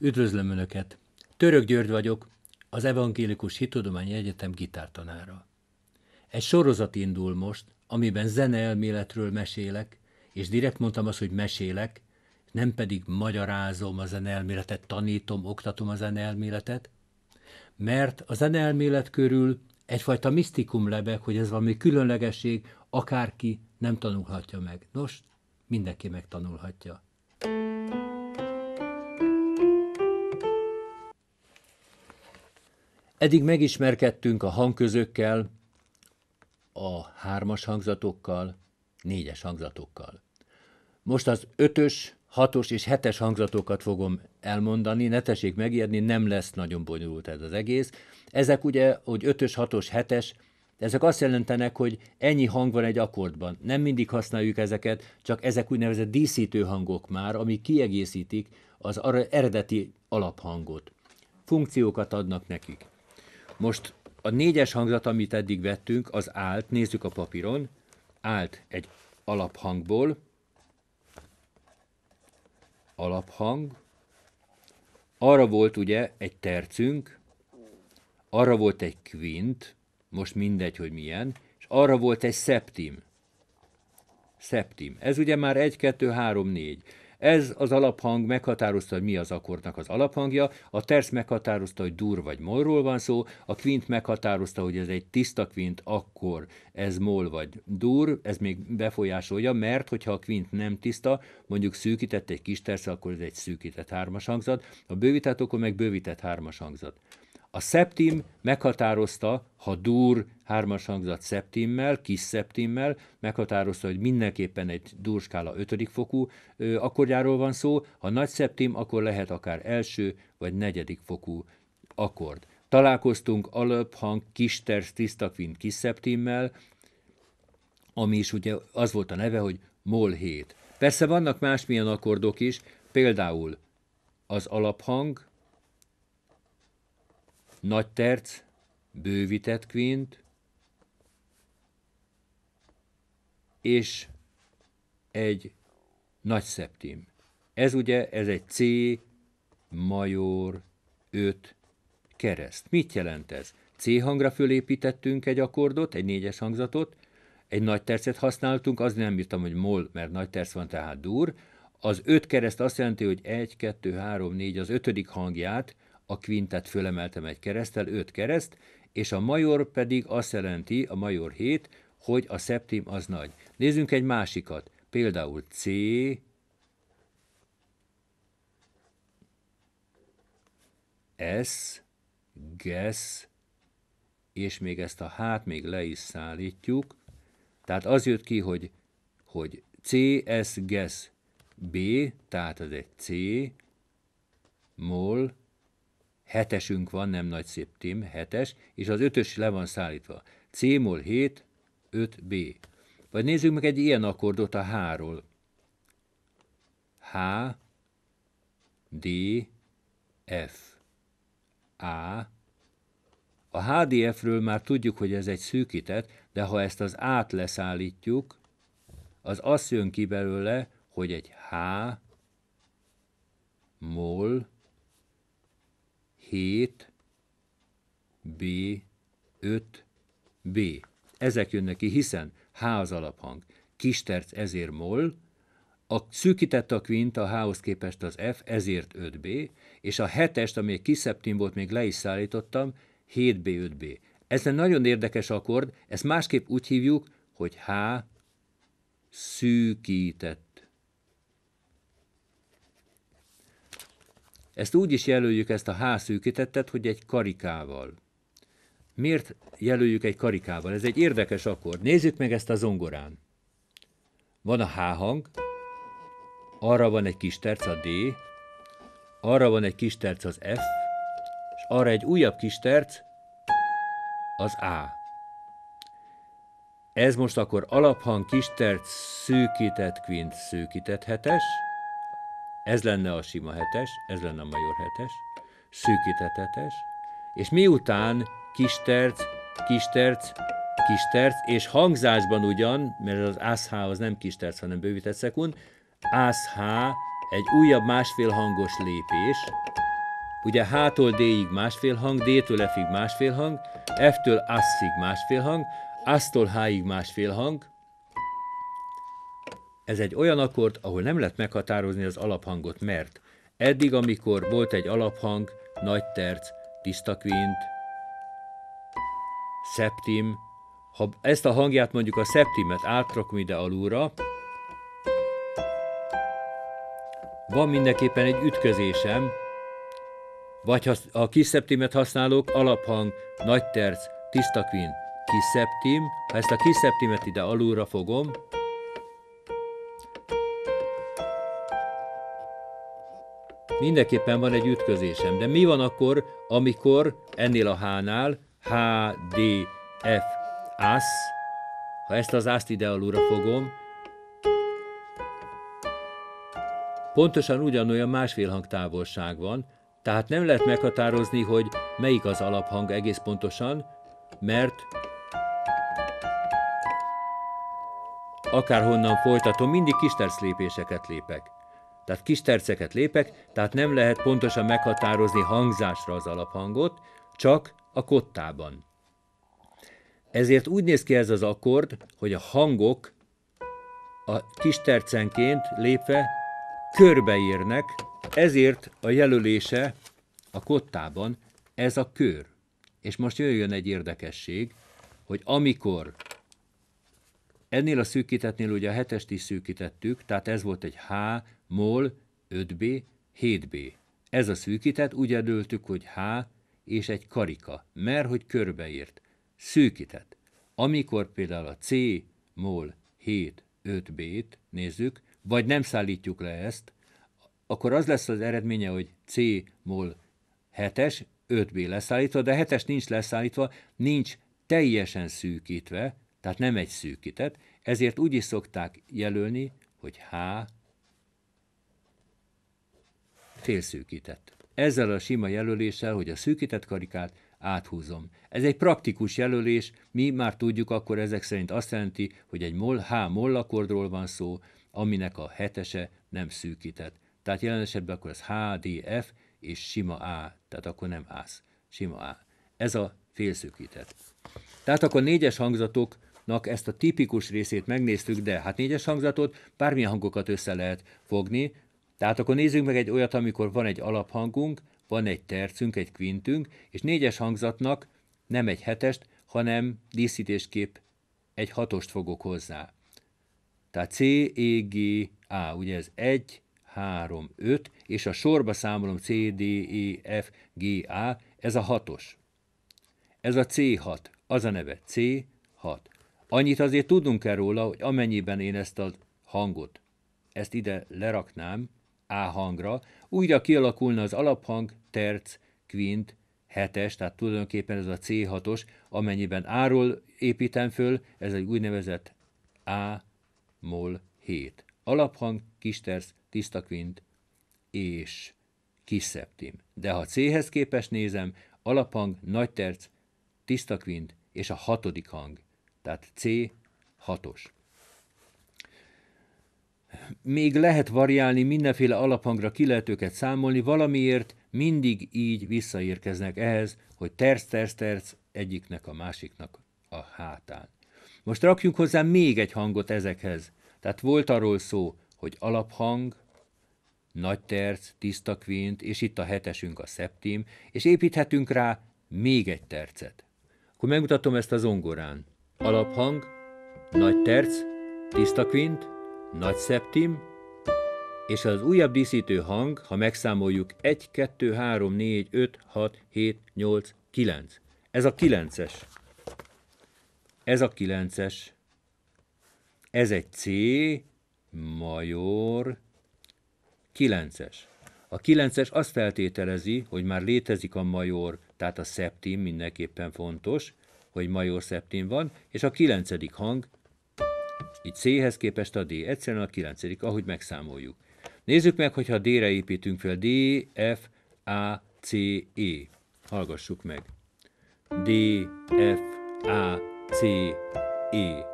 Üdvözlöm Önöket! Török György vagyok, az Evangélikus Hittudományi Egyetem gitártanára. Egy sorozat indul most, amiben zeneelméletről mesélek, és direkt mondtam azt, hogy mesélek, nem pedig magyarázom a zeneelméletet, tanítom, oktatom a zeneelméletet, mert a zeneelmélet körül egyfajta misztikum lebeg, hogy ez valami különlegesség, akárki nem tanulhatja meg. Nos, mindenki megtanulhatja. Eddig megismerkedtünk a hangközökkel, a hármas hangzatokkal, négyes hangzatokkal. Most az ötös, hatos és hetes hangzatokat fogom elmondani, ne tessék megérni, nem lesz nagyon bonyolult ez az egész. Ezek ugye, hogy ötös, hatos, hetes, ezek azt jelentenek, hogy ennyi hang van egy akkordban. Nem mindig használjuk ezeket, csak ezek úgynevezett díszítő hangok már, amik kiegészítik az eredeti alaphangot. Funkciókat adnak nekik. Most a négyes hangzat, amit eddig vettünk, az állt, nézzük a papíron, állt egy alaphangból, alaphang, arra volt ugye egy tercünk, arra volt egy kvint, most mindegy, hogy milyen, és arra volt egy szeptim. Szeptim. Ez ugye már 1, 2, 3, 4. Ez az alaphang meghatározta, hogy mi az akkordnak az alaphangja, a terc meghatározta, hogy dur vagy molról van szó, a kvint meghatározta, hogy ez egy tiszta kvint, akkor ez mol vagy dur, ez még befolyásolja, mert hogyha a kvint nem tiszta, mondjuk szűkített egy kis terc, akkor ez egy szűkített hármas hangzat, a bővített, akkor meg bővített hármas hangzat. A szeptim meghatározta, ha dur hármas hangzat szeptimmel, kis szeptimmel, meghatározta, hogy mindenképpen egy skála ötödik fokú akkordjáról van szó, ha nagy szeptim, akkor lehet akár első vagy negyedik fokú akkord. Találkoztunk alaphang tiszta kvint kis szeptimmel, ami is ugye az volt a neve, hogy mol 7. Persze vannak másmilyen akkordok is, például az alaphang, nagy terc, bővített kvint, és egy nagy szeptim. Ez ugye, ez egy C major 5 kereszt. Mit jelent ez? C hangra fölépítettünk egy akkordot, egy négyes hangzatot, egy nagy tercet használtunk, az nem írtam, hogy mol, mert nagy terc van, tehát dur. Az öt kereszt azt jelenti, hogy 1, 2, 3, 4, az ötödik hangját a kvintet fölemeltem egy keresztel, öt kereszt, és a major pedig azt jelenti, a major hét, hogy a szeptim az nagy. Nézzünk egy másikat, például C, S, GES, és még ezt a hát még le is szállítjuk. Tehát az jött ki, hogy, hogy C, S, GES, B, tehát ez egy C, mol, hetesünk van, nem nagy szép Tim, hetes, és az ötös le van szállítva. C-mol 7, 5B. Vagy nézzük meg egy ilyen akkordot a H-ról. H, D, F, A. A HDF-ről már tudjuk, hogy ez egy szűkített, de ha ezt az át leszállítjuk, az azt jön ki belőle, hogy egy H, mol, 7, B, 5, B. Ezek jönnek ki, hiszen H az alaphang, kisterc ezért mol, a szűkített a kvint a H-hoz képest az F, ezért 5B, és a hetest, ami egy kis volt, még le is szállítottam, 7B, 5B. Ez egy nagyon érdekes akkord, ezt másképp úgy hívjuk, hogy H szűkített Ezt úgy is jelöljük ezt a H-szűkítettet, hogy egy karikával. Miért jelöljük egy karikával? Ez egy érdekes akkord. Nézzük meg ezt a zongorán. Van a H hang, arra van egy kis terc a D, arra van egy kis terc az F, és arra egy újabb kis terc az A. Ez most akkor alaphang, kis terc, szűkített, kvint, szűkített hetes, ez lenne a sima hetes, ez lenne a major hetes, szűkített hetes, és miután kis kis terc, kis terc, és hangzásban ugyan, mert az ASH az nem kis terc, hanem bővített szekund, ASH egy újabb másfél hangos lépés, ugye H-tól D-ig másfél hang, D-től F-ig másfél hang, F-től ASZ-ig másfél hang, ASZ-tól H-ig másfél hang, ez egy olyan akkord, ahol nem lehet meghatározni az alaphangot, mert eddig, amikor volt egy alaphang, nagy terc, tiszta kvint, szeptim, ha ezt a hangját mondjuk a szeptimet átrakom ide alulra, van mindenképpen egy ütközésem, vagy ha a kis szeptimet használok, alaphang, nagy terc, tiszta kvint, kis szeptim, ha ezt a kis szeptimet ide alulra fogom, mindenképpen van egy ütközésem. De mi van akkor, amikor ennél a H-nál H, D, F, ASZ, ha ezt az ászt ide alulra fogom, pontosan ugyanolyan másfél hang távolság van, tehát nem lehet meghatározni, hogy melyik az alaphang egész pontosan, mert akárhonnan folytatom, mindig kis lépéseket lépek tehát kis terceket lépek, tehát nem lehet pontosan meghatározni hangzásra az alaphangot, csak a kottában. Ezért úgy néz ki ez az akkord, hogy a hangok a kis tercenként lépve körbeírnek, ezért a jelölése a kottában ez a kör. És most jöjjön egy érdekesség, hogy amikor Ennél a szűkítetnél ugye a hetest is szűkítettük, tehát ez volt egy H, mol, 5B, 7B. Ez a szűkített, úgy eldöltük, hogy H és egy karika, mert hogy körbeírt. Szűkített. Amikor például a C, mol, 7, 5B-t nézzük, vagy nem szállítjuk le ezt, akkor az lesz az eredménye, hogy C mol 7-es, 5B leszállítva, de 7-es nincs leszállítva, nincs teljesen szűkítve, tehát nem egy szűkített, ezért úgy is szokták jelölni, hogy H félszűkített. Ezzel a sima jelöléssel, hogy a szűkített karikát áthúzom. Ez egy praktikus jelölés, mi már tudjuk, akkor ezek szerint azt jelenti, hogy egy mol, H mollakordról van szó, aminek a hetese nem szűkített. Tehát jelen esetben akkor ez F és sima A, tehát akkor nem ász, sima A. Ez a félszűkített. Tehát akkor négyes hangzatok hangzatnak ezt a tipikus részét megnéztük, de hát négyes hangzatot bármilyen hangokat össze lehet fogni. Tehát akkor nézzük meg egy olyat, amikor van egy alaphangunk, van egy tercünk, egy kvintünk, és négyes hangzatnak nem egy hetest, hanem díszítésképp egy hatost fogok hozzá. Tehát C, E, G, A, ugye ez 1, 3, 5, és a sorba számolom C, D, E, F, G, A, ez a hatos. Ez a C6, az a neve C6. Annyit azért tudnunk kell róla, hogy amennyiben én ezt a hangot, ezt ide leraknám, A hangra, újra kialakulna az alaphang, terc, kvint, hetes, tehát tulajdonképpen ez a C6-os, amennyiben A-ról építem föl, ez egy úgynevezett A mol 7. Alaphang, kis terc, tiszta kvint és kis szeptim. De ha C-hez képes nézem, alaphang, nagy terc, tiszta kvint és a hatodik hang, tehát C 6-os. Még lehet variálni, mindenféle alaphangra ki lehet őket számolni, valamiért mindig így visszaérkeznek ehhez, hogy terc-terc-terc egyiknek a másiknak a hátán. Most rakjunk hozzá még egy hangot ezekhez. Tehát volt arról szó, hogy alaphang, nagy terc, tiszta kvint, és itt a hetesünk a szeptim, és építhetünk rá még egy tercet. Akkor megmutatom ezt a zongorán. Alaphang, nagy terc, tiszta kvint, nagy szeptim, és az újabb díszítő hang, ha megszámoljuk 1, 2, 3, 4, 5, 6, 7, 8, 9. Ez a 9-es. Ez a 9-es. Ez egy C, major, 9-es. A 9-es azt feltételezi, hogy már létezik a major, tehát a szeptim mindenképpen fontos, hogy major szeptén van, és a kilencedik hang, így C-hez képest a D, egyszerűen a kilencedik, ahogy megszámoljuk. Nézzük meg, hogyha D-re építünk fel, D, F, A, C, E. Hallgassuk meg. D, F, A, C, E.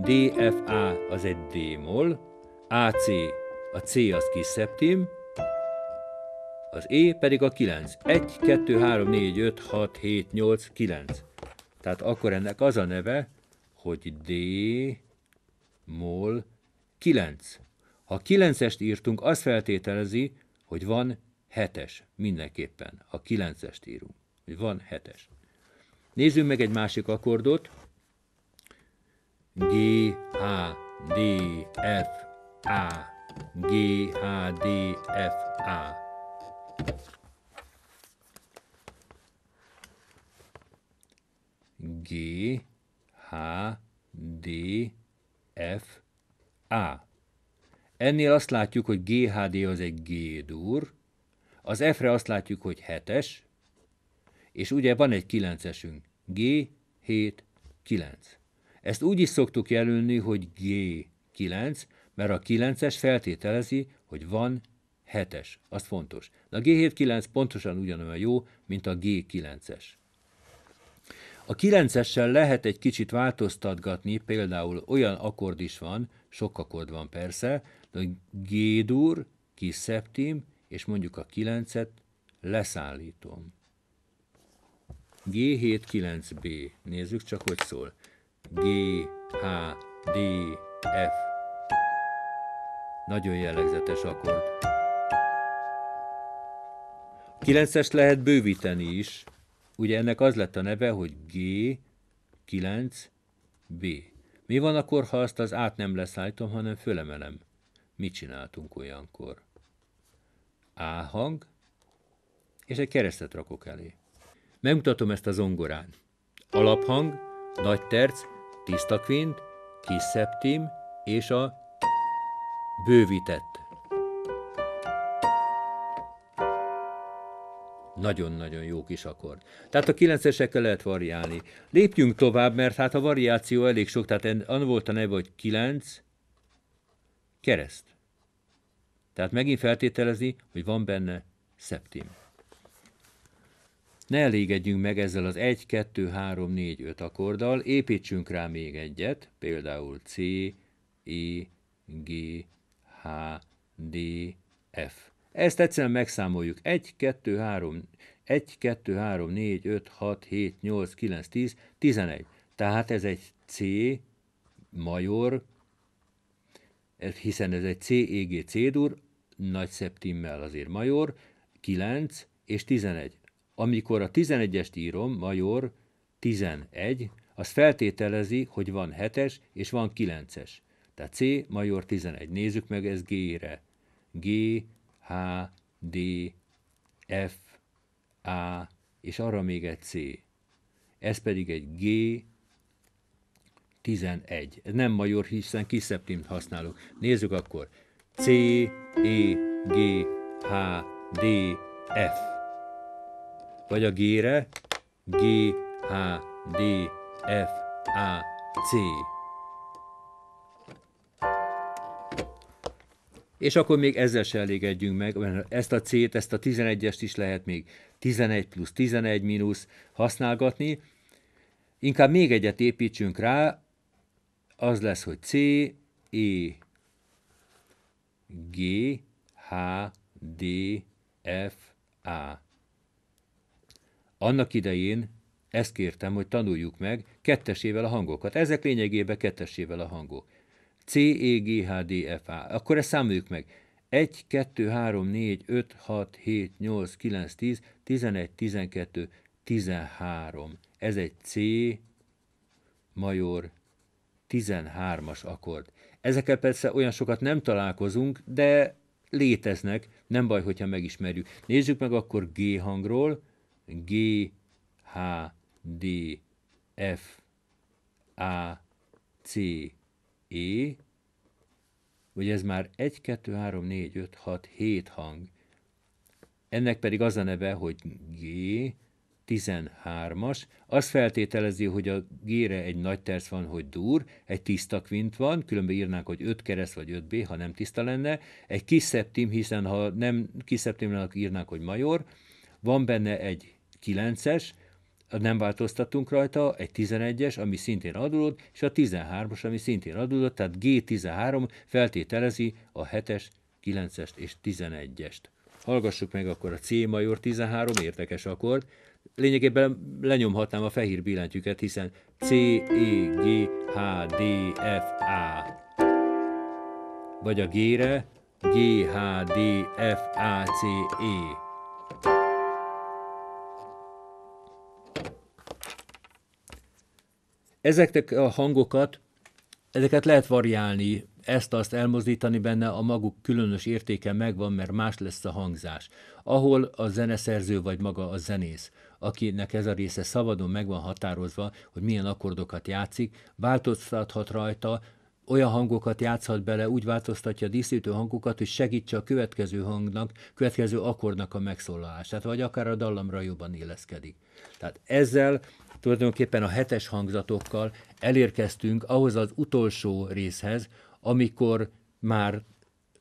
D, F, A az egy D-mol, A, C, a C az kis szeptim, az E pedig a 9. 1, 2, 3, 4, 5, 6, 7, 8, 9. Tehát akkor ennek az a neve, hogy D mol 9. Ha 9-est írtunk, az feltételezi, hogy van 7-es mindenképpen. Ha 9-est írunk, hogy van 7-es. Nézzünk meg egy másik akkordot. G, H, D, F, A. G, H, D, F, A. G, H, D, F, A. Ennél azt látjuk, hogy GHD az egy G-dur, az F-re azt látjuk, hogy 7-es, és ugye van egy 9-esünk, G, 7, 9. Ezt úgy is szoktuk jelölni, hogy G9, mert a 9-es feltételezi, hogy van 7-es. Az fontos. De a G7-9 pontosan ugyanolyan jó, mint a G9-es. A kilencessel lehet egy kicsit változtatgatni, például olyan akkord is van, sok akkord van persze, de G-dur, kis szeptim, és mondjuk a kilencet leszállítom. G7-9B. Nézzük csak, hogy szól. G, H, D, F. Nagyon jellegzetes akkord. 9-est lehet bővíteni is, Ugye ennek az lett a neve, hogy G9B. Mi van akkor, ha azt az át nem leszállítom, hanem fölemelem? Mit csináltunk olyankor? A hang, és egy keresztet rakok elé. Megmutatom ezt a zongorán. Alaphang, nagy terc, tiszta kvint, kis szeptim és a bővített Nagyon-nagyon jó kis akkord. Tehát a 9-esekkel lehet variálni. Lépjünk tovább, mert hát a variáció elég sok, tehát an volt a neve, hogy 9 kereszt. Tehát megint feltételezi, hogy van benne szeptim. Ne elégedjünk meg ezzel az 1, 2, 3, 4, 5 akkorddal, építsünk rá még egyet, például C, E, G, H, D, F. Ezt egyszerűen megszámoljuk. 1, 2, 3, 1, 2, 3, 4, 5, 6, 7, 8, 9, 10, 11. Tehát ez egy C major, hiszen ez egy C, E, G, C dur, nagy szeptimmel azért major, 9 és 11. Amikor a 11-est írom, major 11, az feltételezi, hogy van 7-es és van 9-es. Tehát C major 11. Nézzük meg ez G-re. G, H, D, F, A, és arra még egy C. Ez pedig egy G, 11. Ez nem major, hiszen kis szeptimt használok. Nézzük akkor. C, E, G, H, D, F. Vagy a G-re. G, H, D, F, A, C. És akkor még ezzel se elégedjünk meg, mert ezt a C-t, ezt a 11-est is lehet még 11 plusz, 11 mínusz használgatni. Inkább még egyet építsünk rá, az lesz, hogy C, E, G, H, D, F, A. Annak idején ezt kértem, hogy tanuljuk meg kettesével a hangokat. Ezek lényegében kettesével a hangok. C, E, G, H, D, F, A. Akkor ezt számoljuk meg. 1, 2, 3, 4, 5, 6, 7, 8, 9, 10, 11, 12, 13. Ez egy C major 13-as akkord. Ezekkel persze olyan sokat nem találkozunk, de léteznek, nem baj, hogyha megismerjük. Nézzük meg akkor G hangról, G, H, D, F, A, C, é, e, ugye ez már 1, 2, 3, 4, 5, 6, 7 hang. Ennek pedig az a neve, hogy G, 13-as. Azt feltételezi, hogy a G-re egy nagy terc van, hogy dur, egy tiszta kvint van, különben írnánk, hogy 5 kereszt vagy 5 B, ha nem tiszta lenne, egy kis szeptim, hiszen ha nem kis szeptim lenne, írnánk, hogy major, van benne egy 9-es, nem változtattunk rajta, egy 11-es, ami szintén adódott, és a 13-as, ami szintén adódott, tehát G13 feltételezi a 7-es, 9-est és 11-est. Hallgassuk meg akkor a C major 13 érdekes akkord. Lényegében lenyomhatnám a fehér billentyűket, hiszen C, E, G, H, D, F, A. Vagy a G-re G, H, D, F, A, C, E. Ezeknek a hangokat, ezeket lehet variálni, ezt-azt elmozdítani benne, a maguk különös értéke megvan, mert más lesz a hangzás. Ahol a zeneszerző vagy maga a zenész, akinek ez a része szabadon meg van határozva, hogy milyen akkordokat játszik, változtathat rajta, olyan hangokat játszhat bele, úgy változtatja a díszítő hangokat, hogy segítse a következő hangnak, következő akkordnak a megszólalását, vagy akár a dallamra jobban illeszkedik. Tehát ezzel tulajdonképpen a hetes hangzatokkal elérkeztünk ahhoz az utolsó részhez, amikor már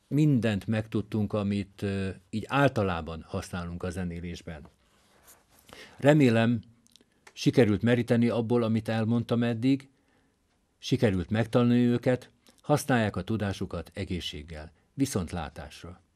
mindent megtudtunk, amit így általában használunk a zenélésben. Remélem, sikerült meríteni abból, amit elmondtam eddig, sikerült megtanulni őket, használják a tudásukat egészséggel. Viszontlátásra!